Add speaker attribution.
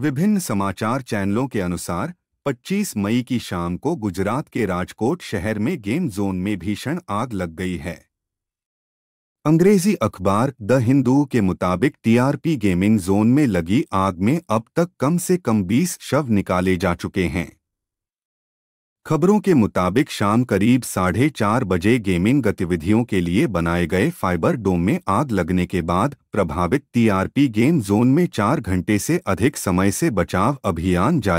Speaker 1: विभिन्न समाचार चैनलों के अनुसार 25 मई की शाम को गुजरात के राजकोट शहर में गेम जोन में भीषण आग लग गई है अंग्रेजी अखबार द हिंदू के मुताबिक टीआरपी गेमिंग जोन में लगी आग में अब तक कम से कम 20 शव निकाले जा चुके हैं खबरों के मुताबिक शाम करीब साढ़े चार बजे गेमिंग गतिविधियों के लिए बनाए गए फाइबर डोम में आग लगने के बाद प्रभावित टीआरपी गेम जोन में चार घंटे से अधिक समय से बचाव अभियान जारी